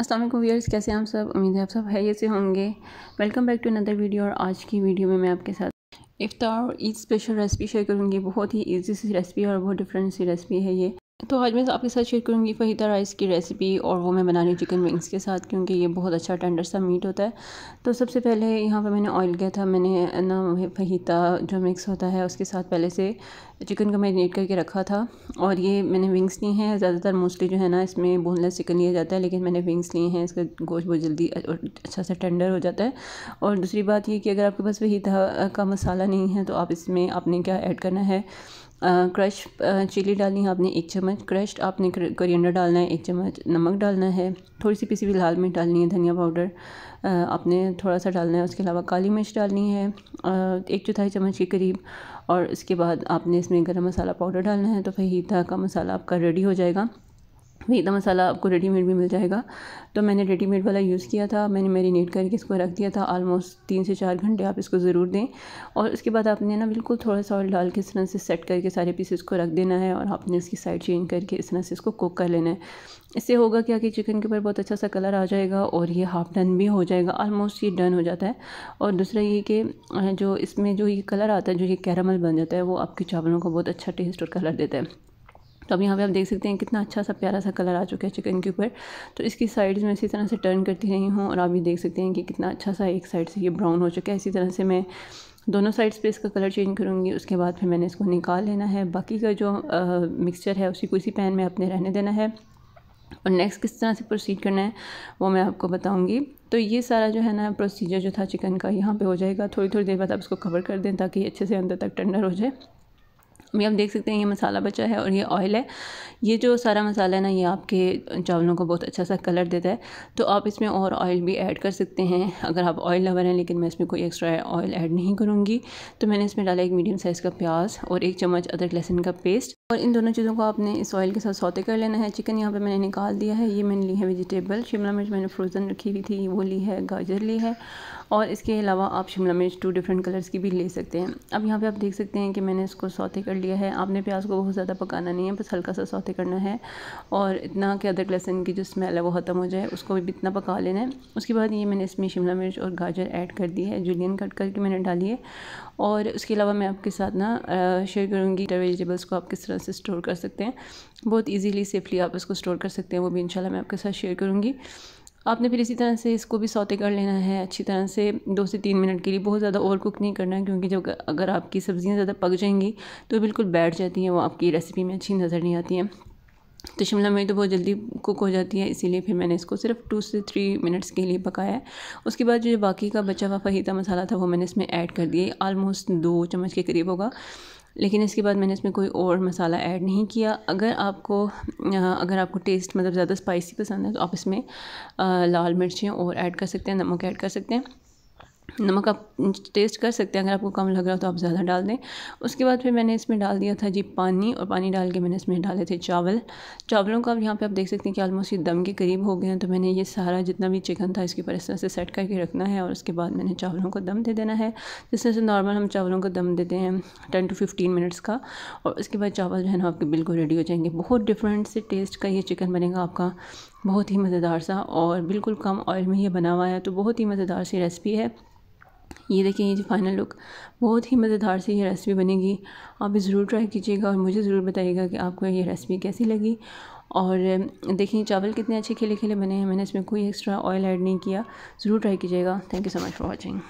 असलम वीयर्स कैसे हम सब उम्मीद है आप सब हैरियत से होंगे welcome back to another video और आज की वीडियो में मैं आपके साथ iftar Eid special recipe share करूँगी बहुत ही ईजी सी रेसिपी और बहुत डिफरेंट सी रेसिपी है ये तो आज मैं तो आपके साथ शेयर करूँगी फहीदा राइस की रेसिपी और वो मैं बना रही चिकन विंग्स के साथ क्योंकि ये बहुत अच्छा टेंडर सा मीट होता है तो सबसे पहले यहाँ पर मैंने ऑयल किया था मैंने ना फहीदा जो मिक्स होता है उसके साथ पहले से चिकन को मैरिनेट करके रखा था और ये मैंने विंग्स ली हैं ज़्यादातर मोस्टली जो है ना इसमें बोनलेस चिकन लिया जाता है लेकिन मैंने विंग्स लिए हैं इसका गोश्त बहुत जल्दी अच्छा सा टेंडर हो जाता है और दूसरी बात ये कि अगर आपके पास फहीदा का मसाला नहीं है तो आप इसमें आपने क्या ऐड करना है क्रश चिली डालनी है आपने एक चम्मच क्रश्ड आपने करियंडर डालना है एक चम्मच नमक डालना है थोड़ी सी पीसी भी लाल मिर्च डालनी है धनिया पाउडर आपने थोड़ा सा डालना है उसके अलावा काली मिर्च डालनी है एक चौथाई चम्मच के करीब और इसके बाद आपने इसमें गरम मसाला पाउडर डालना है तो फहीता का मसाला आपका रेडी हो जाएगा इतना मसाला आपको रेडीमेड भी मिल जाएगा तो मैंने रेडीमेड वाला यूज़ किया था मैंने मेरीनेट करके इसको रख दिया था आलमोस्ट तीन से चार घंटे आप इसको ज़रूर दें और उसके बाद आपने ना बिल्कुल थोड़ा सा ऑयल डाल के इस तरह से सेट करके सारे पीसेस को रख देना है और आपने इसकी साइड चेंज करके इस तरह से इसको कुक कर लेना है इससे होगा क्या कि चिकन के ऊपर बहुत अच्छा सा कलर आ जाएगा और ये हाफ डन भी हो जाएगा आलमोस्ट ये डन हो जाता है और दूसरा ये कि जो इसमें जो ये कलर आता है जो ये कैरामल बन जाता है वो आपके चावलों को बहुत अच्छा टेस्ट और कलर देता है तो अब यहाँ पे आप देख सकते हैं कितना अच्छा सा प्यारा सा कलर आ चुका है चिकन के ऊपर तो इसकी साइड्स में इसी तरह से टर्न करती रही हूँ और आप ये देख सकते हैं कि कितना अच्छा सा एक साइड से ये ब्राउन हो चुका है इसी तरह से मैं दोनों साइड्स पे इसका कलर चेंज करूँगी उसके बाद फिर मैंने इसको निकाल लेना है बाकी का जो मिक्सचर है उसी को इसी पैन में अपने रहने देना है और नेक्स्ट किस तरह से प्रोसीड करना है वो मैं आपको बताऊँगी तो ये सारा जो है ना प्रोसीजर जो था चिकन का यहाँ पर हो जाएगा थोड़ी थोड़ी देर बाद आप इसको कवर कर दें ताकि अच्छे से अंदर तक टेंडर हो जाए ये आप देख सकते हैं ये मसाला बचा है और ये ऑयल है ये जो सारा मसाला है ना ये आपके चावलों को बहुत अच्छा सा कलर देता है तो आप इसमें और ऑयल भी ऐड कर सकते हैं अगर आप ऑयल लवर हैं लेकिन मैं इसमें कोई एक्स्ट्रा ऑयल ऐड नहीं करूँगी तो मैंने इसमें डाला एक मीडियम साइज़ का प्याज और एक चम्मच अदरक लहसुन का पेस्ट और इन दोनों चीज़ों को आपने इस ऑयल के साथ सौते कर लेना है चिकन यहाँ पर मैंने निकाल दिया है ये मैंने ली है वेजिटेबल शिमला मिर्च मैंने फ्रोज़न रखी हुई थी वो ली है गाजर ली है और इसके अलावा आप शिमला मिर्च टू डिफरेंट कलर्स की भी ले सकते हैं अब यहाँ पर आप देख सकते हैं कि मैंने इसको सौते कर लिया है आपने प्याज को बहुत ज़्यादा पकाना नहीं है बस हल्का सा सौते करना है और इतना कि अदरक लहसुन की जो स्मेल है वो ख़त्म हो जाए उसको भी इतना पका लेना है उसके बाद ये मैंने इसमें शिमला मिर्च और गाजर ऐड कर दी है जुलियन कट करके मैंने डाली है और उसके अलावा मैं आपके साथ ना शेयर करूँगी वेजिटेबल्स को आप किस तरह से स्टोर कर सकते हैं बहुत ईजीली सेफली आप इसको स्टोर कर सकते हैं वो भी इंशाल्लाह मैं आपके साथ शेयर करूँगी आपने फिर इसी तरह से इसको भी सौते कर लेना है अच्छी तरह से दो से तीन मिनट के लिए बहुत ज़्यादा ओवर कुक नहीं करना है क्योंकि जब अगर आपकी सब्ज़ियाँ ज़्यादा पक जाएंगी तो बिल्कुल बैठ जाती हैं वो आपकी रेसिपी में अच्छी नज़र नहीं आती हैं तो शिमला मिर्च तो बहुत जल्दी कुक हो जाती है इसीलिए फिर मैंने इसको सिर्फ टू से थ्री मिनट्स के लिए पकाया है उसके बाद जो बाकी का बचा हुआ फहीता मसाला था वो मैंने इसमें ऐड कर दिया आलमोस्ट दो चम्मच के करीब होगा लेकिन इसके बाद मैंने इसमें कोई और मसाला ऐड नहीं किया अगर आपको अगर आपको टेस्ट मतलब ज़्यादा स्पाइसी पसंद है तो आप इसमें लाल मिर्चें और ऐड कर सकते हैं नमक ऐड कर सकते हैं नमक आप टेस्ट कर सकते हैं अगर आपको कम लग रहा हो तो आप ज़्यादा डाल दें उसके बाद फिर मैंने इसमें डाल दिया था जी पानी और पानी डाल के मैंने इसमें डाले थे चावल चावलों का अब यहाँ पे आप देख सकते हैं कि ऑलमोस्ट ये दम के करीब हो गए हैं तो मैंने ये सारा जितना भी चिकन था इसके ऊपर इस तरह से सेट करके रखना है और उसके बाद मैंने चावलों को दम दे देना है जिस तरह से नॉर्मल हम चावलों को दम देते हैं टेन टू फिफ्टीन मिनट्स का और उसके बाद चावल जो है ना आपके बिल्कुल रेडी हो जाएंगे बहुत डिफरेंट से टेस्ट का ये चिकन बनेगा आपका बहुत ही मज़ेदार सा और बिल्कुल कम ऑयल में ये बना हुआ है तो बहुत ही मज़ेदार सी रेसिपी है ये देखें ये जो फाइनल लुक बहुत ही मज़ेदार से ये रेसिपी बनेगी आप ज़रूर ट्राई कीजिएगा और मुझे ज़रूर बताइएगा कि आपको ये रेसिपी कैसी लगी और देखिए चावल कितने अच्छे खिले खिले बने हैं मैंने इसमें कोई एक्स्ट्रा ऑयल ऐड नहीं किया ज़रूर ट्राई कीजिएगा thank you so much for watching